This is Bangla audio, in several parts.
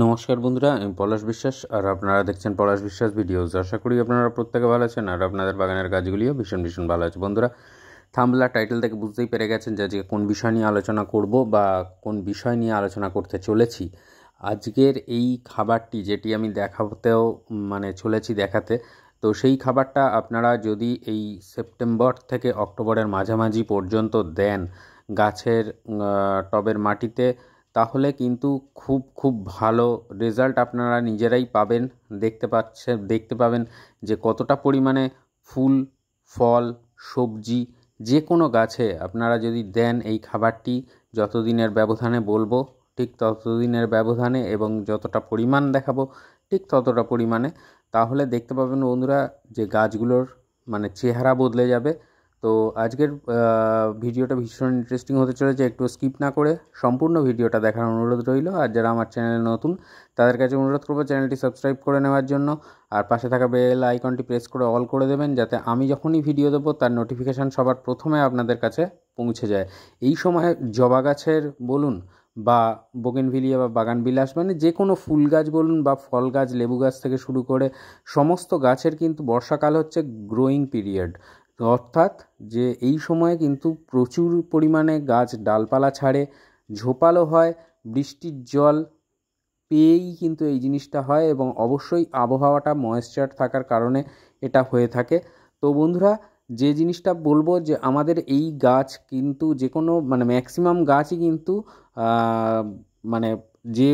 নমস্কার বন্ধুরা আমি পলাশ বিশ্বাস আর আপনারা দেখছেন পলাশ বিশ্বাস ভিডিওস আশা করি আপনারা প্রত্যেকে ভালো আছেন আর আপনাদের বাগানের গাছগুলিও ভীষণ ভীষণ ভালো আছে বন্ধুরা থাম্বলা টাইটেল থেকে বুঝতেই পেরে গেছেন যে আজকে কোন বিষয় নিয়ে আলোচনা করব বা কোন বিষয় নিয়ে আলোচনা করতে চলেছি আজকের এই খাবারটি যেটি আমি দেখাতেও মানে চলেছি দেখাতে তো সেই খাবারটা আপনারা যদি এই সেপ্টেম্বর থেকে অক্টোবরের মাঝামাঝি পর্যন্ত দেন গাছের টবের মাটিতে তাহলে কিন্তু খুব খুব ভালো রেজাল্ট আপনারা নিজেরাই পাবেন দেখতে পাচ্ছে দেখতে পাবেন যে কতটা পরিমাণে ফুল ফল সবজি যে কোনো গাছে আপনারা যদি দেন এই খাবারটি যতদিনের ব্যবধানে বলবো ঠিক ততদিনের ব্যবধানে এবং যতটা পরিমাণ দেখাবো ঠিক ততটা পরিমাণে তাহলে দেখতে পাবেন বন্ধুরা যে গাছগুলোর মানে চেহারা বদলে যাবে তো আজকের ভিডিওটা ভীষণ ইন্টারেস্টিং হতে চলেছে একটু স্কিপ না করে সম্পূর্ণ ভিডিওটা দেখার অনুরোধ রইল আর যারা আমার চ্যানেলে নতুন তাদের কাছে অনুরোধ করবো চ্যানেলটি সাবস্ক্রাইব করে নেওয়ার জন্য আর পাশে থাকা বেল আইকনটি প্রেস করে অল করে দেবেন যাতে আমি যখনই ভিডিও দেবো তার নোটিফিকেশান সবার প্রথমে আপনাদের কাছে পৌঁছে যায় এই সময় জবা গাছের বলুন বা বোগেনভিলিয়া বা বাগান বিলাস মানে যে কোনো ফুল গাছ বলুন বা ফল গাছ লেবু গাছ থেকে শুরু করে সমস্ত গাছের কিন্তু বর্ষাকাল হচ্ছে গ্রোয়িং পিরিয়ড তো অর্থাৎ যে এই সময়ে কিন্তু প্রচুর পরিমাণে গাছ ডালপালা ছাড়ে ঝোপালো হয় বৃষ্টির জল পেয়েই কিন্তু এই জিনিসটা হয় এবং অবশ্যই আবহাওয়াটা ময়েশ্চার থাকার কারণে এটা হয়ে থাকে তো বন্ধুরা যে জিনিসটা বলবো যে আমাদের এই গাছ কিন্তু যে কোনো মানে ম্যাক্সিমাম গাছই কিন্তু মানে যে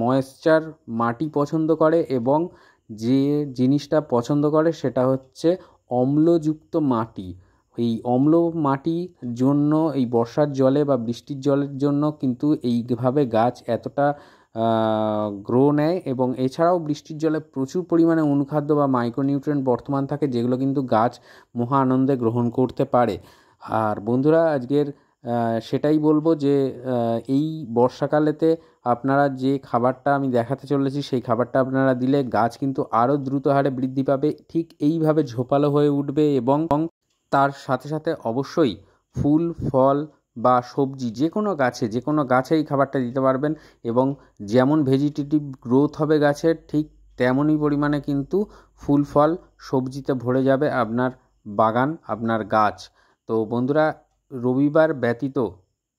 ময়েশ্চার মাটি পছন্দ করে এবং যে জিনিসটা পছন্দ করে সেটা হচ্ছে অম্লযুক্ত মাটি এই অম্ল মাটির জন্য এই বর্ষার জলে বা বৃষ্টির জলের জন্য কিন্তু এইভাবে গাছ এতটা গ্রো নেয় এবং এছাড়াও বৃষ্টির জলে প্রচুর পরিমাণে অনুখাদ্য বা মাইক্রোনিউট্রিয়েন্ট বর্তমান থাকে যেগুলো কিন্তু গাছ মহা আনন্দে গ্রহণ করতে পারে আর বন্ধুরা আজকের সেটাই বলবো যে এই বর্ষাকালেতে আপনারা যে খাবারটা আমি দেখাতে চলেছি সেই খাবারটা আপনারা দিলে গাছ কিন্তু আরও দ্রুত হারে বৃদ্ধি পাবে ঠিক এইভাবে ঝোপালো হয়ে উঠবে এবং তার সাথে সাথে অবশ্যই ফুল ফল বা সবজি যে কোনো গাছে যে কোনো গাছে এই খাবারটা দিতে পারবেন এবং যেমন ভেজিটেটিভ গ্রোথ হবে গাছের ঠিক তেমনই পরিমাণে কিন্তু ফুল ফল সবজিতে ভরে যাবে আপনার বাগান আপনার গাছ তো বন্ধুরা রবিবার ব্যতীত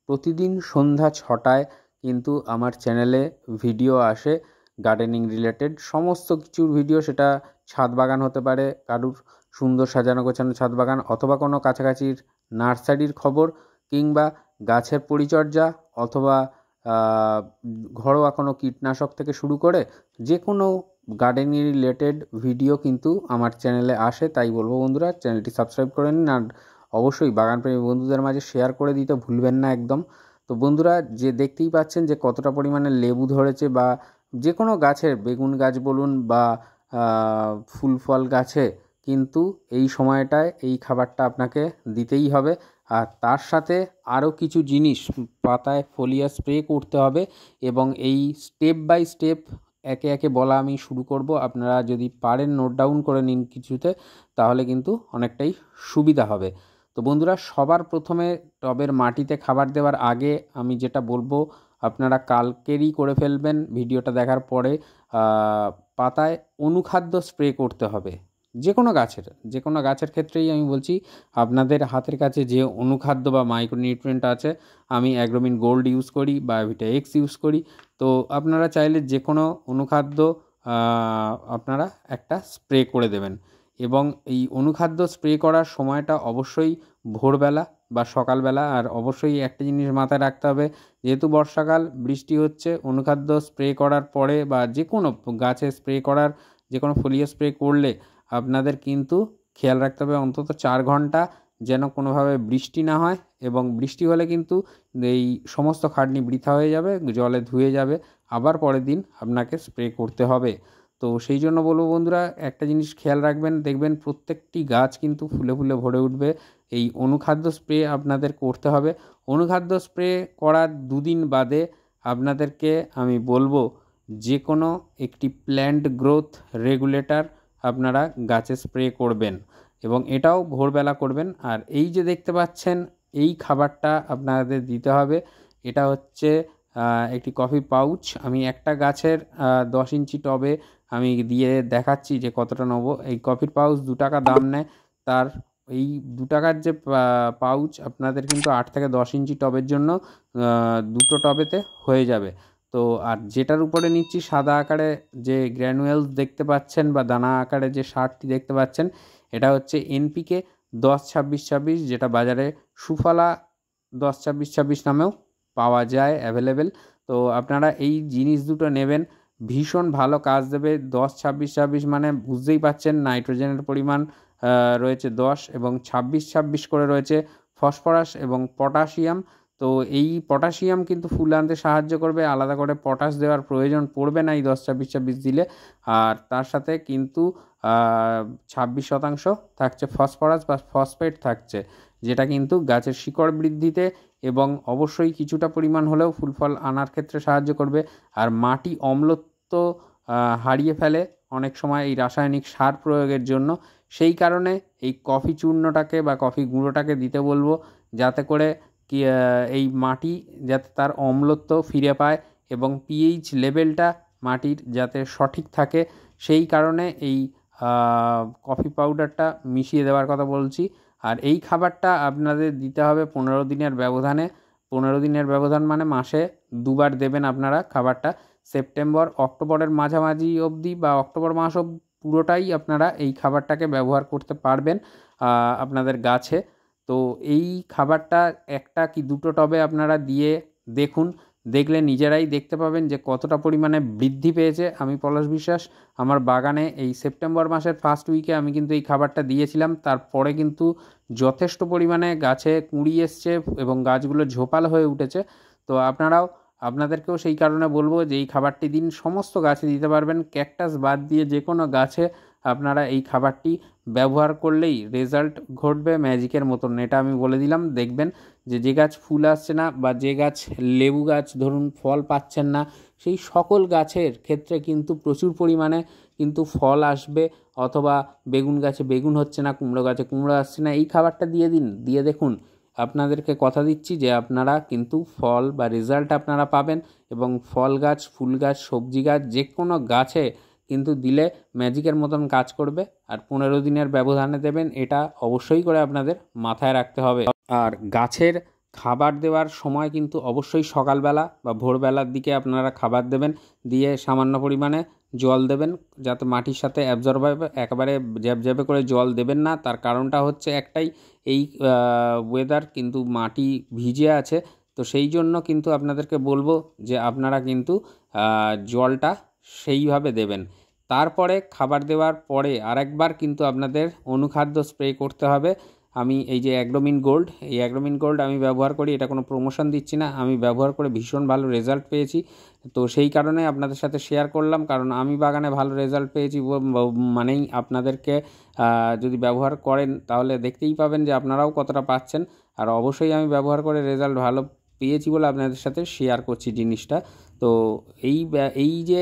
প্রতিদিন সন্ধ্যা ছটায় কিন্তু আমার চ্যানেলে ভিডিও আসে গার্ডেনিং রিলেটেড সমস্ত কিছুর ভিডিও সেটা ছাদ বাগান হতে পারে কারুর সুন্দর সাজানো গোছানো ছাদ বাগান অথবা কোনো কাছাকাছির নার্সারির খবর কিংবা গাছের পরিচর্যা অথবা ঘরোয়া কোনো কীটনাশক থেকে শুরু করে যে কোনো গার্ডেনিং রিলেটেড ভিডিও কিন্তু আমার চ্যানেলে আসে তাই বলবো বন্ধুরা চ্যানেলটি সাবস্ক্রাইব করে নিন আর অবশ্যই বাগানপ্রেমী বন্ধুদের মাঝে শেয়ার করে দিতে ভুলবেন না একদম তো বন্ধুরা যে দেখতেই পাচ্ছেন যে কতটা পরিমাণে লেবু ধরেছে বা যে কোনো গাছের বেগুন গাছ বলুন বা ফুল ফল গাছে কিন্তু এই সময়টায় এই খাবারটা আপনাকে দিতেই হবে আর তার সাথে আরও কিছু জিনিস পাতায় ফলিয়া স্প্রে করতে হবে এবং এই স্টেপ বাই স্টেপ একে একে বলা আমি শুরু করব আপনারা যদি পারেন নোট ডাউন করে নিন কিছুতে তাহলে কিন্তু অনেকটাই সুবিধা হবে তো বন্ধুরা সবার প্রথমে টবের মাটিতে খাবার দেওয়ার আগে আমি যেটা বলবো আপনারা কালকেরই করে ফেলবেন ভিডিওটা দেখার পরে পাতায় অনুখাদ্য স্প্রে করতে হবে যে কোনো গাছের যে কোনো গাছের ক্ষেত্রেই আমি বলছি আপনাদের হাতের কাছে যে অনুখাদ্য বা মাইক্রোনিউট্রিয়েন্ট আছে আমি অ্যাগ্রোমিন গোল্ড ইউজ করি বা ভিটা এক্স ইউজ করি তো আপনারা চাইলে যে কোনো অনুখাদ্য আপনারা একটা স্প্রে করে দেবেন এবং এই অনুখাদ্য স্প্রে করার সময়টা অবশ্যই ভোরবেলা বা সকালবেলা আর অবশ্যই একটা জিনিস মাথায় রাখতে হবে যেহেতু বর্ষাকাল বৃষ্টি হচ্ছে অনুখাদ্য স্প্রে করার পরে বা যে কোনো গাছে স্প্রে করার যে কোনো ফলিও স্প্রে করলে আপনাদের কিন্তু খেয়াল রাখতে হবে অন্তত চার ঘন্টা যেন কোনোভাবে বৃষ্টি না হয় এবং বৃষ্টি হলে কিন্তু এই সমস্ত খাটনি বৃথা হয়ে যাবে জলে ধুয়ে যাবে আবার পরের দিন আপনাকে স্প্রে করতে হবে তো সেই জন্য বলবো বন্ধুরা একটা জিনিস খেয়াল রাখবেন দেখবেন প্রত্যেকটি গাছ কিন্তু ফুলে ফুলে ভরে উঠবে এই অনুখাদ্য স্প্রে আপনাদের করতে হবে অনুখাদ্য স্প্রে করার দুদিন বাদে আপনাদেরকে আমি বলবো যে কোনো একটি প্ল্যান্ট গ্রোথ রেগুলেটর আপনারা গাছে স্প্রে করবেন এবং এটাও ভোরবেলা করবেন আর এই যে দেখতে পাচ্ছেন এই খাবারটা আপনাদের দিতে হবে এটা হচ্ছে একটি কফি পাউচ আমি একটা গাছের দশ ইঞ্চি টবে আমি দিয়ে দেখাচ্ছি যে কতটা নেবো এই কফির পাউচ দু টাকা দাম নেয় তার এই দু টাকার যে পাউচ আপনাদের কিন্তু আট থেকে দশ ইঞ্চি টবের জন্য দুটো টবেতে হয়ে যাবে তো আর যেটার উপরে নিচ্ছি সাদা আকারে যে গ্র্যানুয়েলস দেখতে পাচ্ছেন বা দানা আকারে যে সারটি দেখতে পাচ্ছেন এটা হচ্ছে এনপিকে দশ ছাব্বিশ ছাব্বিশ যেটা বাজারে সুফলা দশ ছাব্বিশ ছাব্বিশ নামেও পাওয়া যায় অ্যাভেলেবেল তো আপনারা এই জিনিস দুটো নেবেন ভীষণ ভালো কাজ দেবে দশ ছাব্বিশ ছাব্বিশ মানে বুঝতেই পাচ্ছেন নাইট্রোজেনের পরিমাণ রয়েছে দশ এবং ছাব্বিশ ছাব্বিশ করে রয়েছে ফসফরাস এবং পটাশিয়াম তো এই পটাশিয়াম কিন্তু ফুল আনতে সাহায্য করবে আলাদা করে পটাশ দেওয়ার প্রয়োজন পড়বে না এই দশ ছাব্বিশ ছাব্বিশ দিলে আর তার সাথে কিন্তু ছাব্বিশ শতাংশ থাকছে ফসফরাস বা ফসফেট থাকছে যেটা কিন্তু গাছের শিকড় বৃদ্ধিতে এবং অবশ্যই কিছুটা পরিমাণ হলেও ফুল ফল আনার ক্ষেত্রে সাহায্য করবে আর মাটি অম্লত্ব হারিয়ে ফেলে অনেক সময় এই রাসায়নিক সার প্রয়োগের জন্য সেই কারণে এই কফি চূর্ণটাকে বা কফি গুঁড়োটাকে দিতে বলবো যাতে করে কি এই মাটি যাতে তার অম্লত্ব ফিরে পায় এবং পিএইচ লেভেলটা মাটির যাতে সঠিক থাকে সেই কারণে এই কফি পাউডারটা মিশিয়ে দেওয়ার কথা বলছি আর এই খাবারটা আপনাদের দিতে হবে পনেরো দিনের ব্যবধানে পনেরো দিনের ব্যবধান মানে মাসে দুবার দেবেন আপনারা খাবারটা সেপ্টেম্বর অক্টোবরের মাঝামাঝি অবধি বা অক্টোবর মাস অব পুরোটাই আপনারা এই খাবারটাকে ব্যবহার করতে পারবেন আপনাদের গাছে তো এই খাবারটা একটা কি দুটো টবে আপনারা দিয়ে দেখুন দেখলে নিজেরাই দেখতে পাবেন যে কতটা পরিমাণে বৃদ্ধি পেয়েছে আমি পলাশ বিশ্বাস আমার বাগানে এই সেপ্টেম্বর মাসের ফার্স্ট উইকে আমি কিন্তু এই খাবারটা দিয়েছিলাম তারপরে কিন্তু যথেষ্ট পরিমাণে গাছে কুঁড়ি এসছে এবং গাছগুলো ঝোপাল হয়ে উঠেছে তো আপনারাও আপনাদেরকেও সেই কারণে বলবো যে এই খাবারটি দিন সমস্ত গাছে দিতে পারবেন ক্যাকটাস বাদ দিয়ে যে কোনো গাছে আপনারা এই খাবারটি ব্যবহার করলেই রেজাল্ট ঘটবে ম্যাজিকের মতন এটা আমি বলে দিলাম দেখবেন যে যে গাছ ফুল আসছে না বা যে গাছ লেবু গাছ ধরুন ফল পাচ্ছেন না সেই সকল গাছের ক্ষেত্রে কিন্তু প্রচুর পরিমাণে কিন্তু ফল আসবে অথবা বেগুন গাছে বেগুন হচ্ছে না কুমড়ো গাছে কুমড়ো আসছে না এই খাবারটা দিয়ে দিন দিয়ে দেখুন আপনাদেরকে কথা দিচ্ছি যে আপনারা কিন্তু ফল বা রেজাল্ট আপনারা পাবেন এবং ফল গাছ ফুল গাছ সবজি গাছ যে কোনো গাছে কিন্তু দিলে ম্যাজিকের মতন কাজ করবে আর পনেরো দিনের ব্যবধানে দেবেন এটা অবশ্যই করে আপনাদের মাথায় রাখতে হবে আর গাছের খাবার দেওয়ার সময় কিন্তু অবশ্যই সকালবেলা বা ভোরবেলার দিকে আপনারা খাবার দেবেন দিয়ে সামান্য পরিমাণে জল দেবেন যাতে মাটির সাথে অ্যাবজর্ব হবে একেবারে জ্যাবজ্যাবে করে জল দেবেন না তার কারণটা হচ্ছে একটাই এই ওয়েদার কিন্তু মাটি ভিজে আছে তো সেই জন্য কিন্তু আপনাদেরকে বলবো যে আপনারা কিন্তু জলটা সেইভাবে দেবেন তারপরে খাবার দেওয়ার পরে আরেকবার কিন্তু আপনাদের অনুখাদ্য স্প্রে করতে হবে আমি এই যে অ্যাগ্রোমিন গোল্ড এই অ্যাগ্রোমিন গোল্ড আমি ব্যবহার করি এটা কোনো প্রমোশন দিচ্ছি না আমি ব্যবহার করে ভীষণ ভালো রেজাল্ট পেয়েছি তো সেই কারণে আপনাদের সাথে শেয়ার করলাম কারণ আমি বাগানে ভালো রেজাল্ট পেয়েছি মানেই আপনাদেরকে যদি ব্যবহার করেন তাহলে দেখতেই পাবেন যে আপনারাও কতটা পাচ্ছেন আর অবশ্যই আমি ব্যবহার করে রেজাল্ট ভালো পেয়েছি বলে আপনাদের সাথে শেয়ার করছি জিনিসটা তো এই এই যে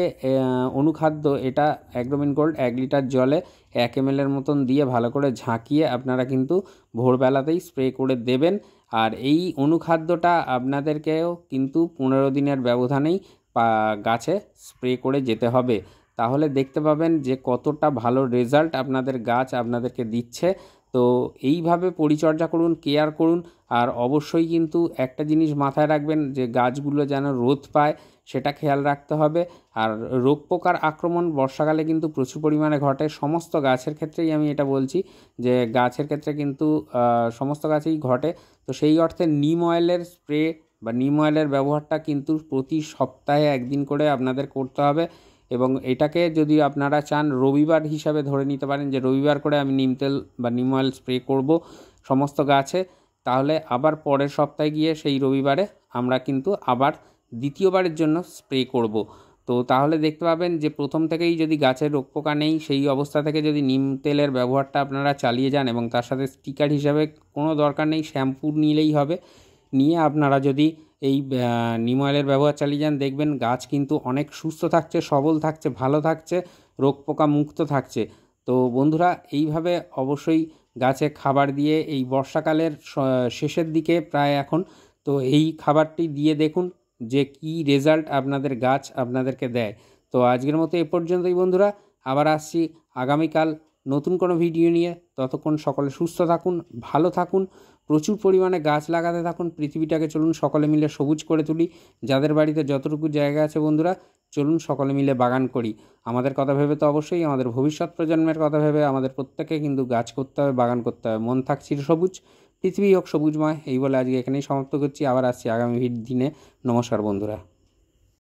অনুখাদ্য এটা অ্যাগ্রোমিন গোল্ড এক লিটার জলে এক এম এলের মতন দিয়ে ভালো করে ঝাঁকিয়ে আপনারা কিন্তু ভোরবেলাতেই স্প্রে করে দেবেন আর এই অনুখাদ্যটা আপনাদেরকেও কিন্তু পনেরো দিনের ব্যবধানেই গাছে স্প্রে করে যেতে হবে তাহলে দেখতে পাবেন যে কতটা ভালো রেজাল্ট আপনাদের গাছ আপনাদেরকে দিচ্ছে তো এইভাবে পরিচর্যা করুন কেয়ার করুন আর অবশ্যই কিন্তু একটা জিনিস মাথায় রাখবেন যে গাছগুলো যেন রোদ পায় সেটা খেয়াল রাখতে হবে আর রোগ পোকার আক্রমণ বর্ষাকালে কিন্তু প্রচুর পরিমাণে ঘটে সমস্ত গাছের ক্ষেত্রেই আমি এটা বলছি যে গাছের ক্ষেত্রে কিন্তু সমস্ত গাছেই ঘটে তো সেই অর্থে নিম অয়েলের স্প্রে বা নিম অয়েলের ব্যবহারটা কিন্তু প্রতি সপ্তাহে একদিন করে আপনাদের করতে হবে এবং এটাকে যদি আপনারা চান রবিবার হিসাবে ধরে নিতে পারেন যে রবিবার করে আমি নিম তেল বা নিম অয়েল স্প্রে করব সমস্ত গাছে তাহলে আবার পরের সপ্তাহে গিয়ে সেই রবিবারে আমরা কিন্তু আবার দ্বিতীয়বারের জন্য স্প্রে করব তো তাহলে দেখতে পাবেন যে প্রথম থেকেই যদি গাছের রোগ পোকা নেই সেই অবস্থা থেকে যদি নিম তেলের ব্যবহারটা আপনারা চালিয়ে যান এবং তার সাথে স্টিকার হিসাবে কোনো দরকার নেই শ্যাম্পু নিলেই হবে নিয়ে আপনারা যদি এই নিম অয়েলের ব্যবহার চালিয়ে যান দেখবেন গাছ কিন্তু অনেক সুস্থ থাকছে সবল থাকছে ভালো থাকছে রোগ পোকা মুক্ত থাকছে তো বন্ধুরা এইভাবে অবশ্যই গাছে খাবার দিয়ে এই বর্ষাকালের শেষের দিকে প্রায় এখন তো এই খাবারটি দিয়ে দেখুন যে কি রেজাল্ট আপনাদের গাছ আপনাদেরকে দেয় তো আজকের মতো এ পর্যন্তই বন্ধুরা আবার আসছি আগামীকাল নতুন কোনো ভিডিও নিয়ে ততক্ষণ সকলে সুস্থ থাকুন ভালো থাকুন প্রচুর পরিমাণে গাছ লাগাতে থাকুন পৃথিবীটাকে চলুন সকলে মিলে সবুজ করে তুলি যাদের বাড়িতে যতটুকু জায়গা আছে বন্ধুরা চলুন সকলে মিলে বাগান করি আমাদের কথা ভেবে তো অবশ্যই আমাদের ভবিষ্যৎ প্রজন্মের কথা ভেবে আমাদের প্রত্যেককে কিন্তু গাছ করতে হবে বাগান করতে হবে মন থাক সবুজ পৃথিবী হোক সবুজময় এই বলে আজকে এখানেই সমাপ্ত করছি আবার আসছি আগামী দিনে নমস্কার বন্ধুরা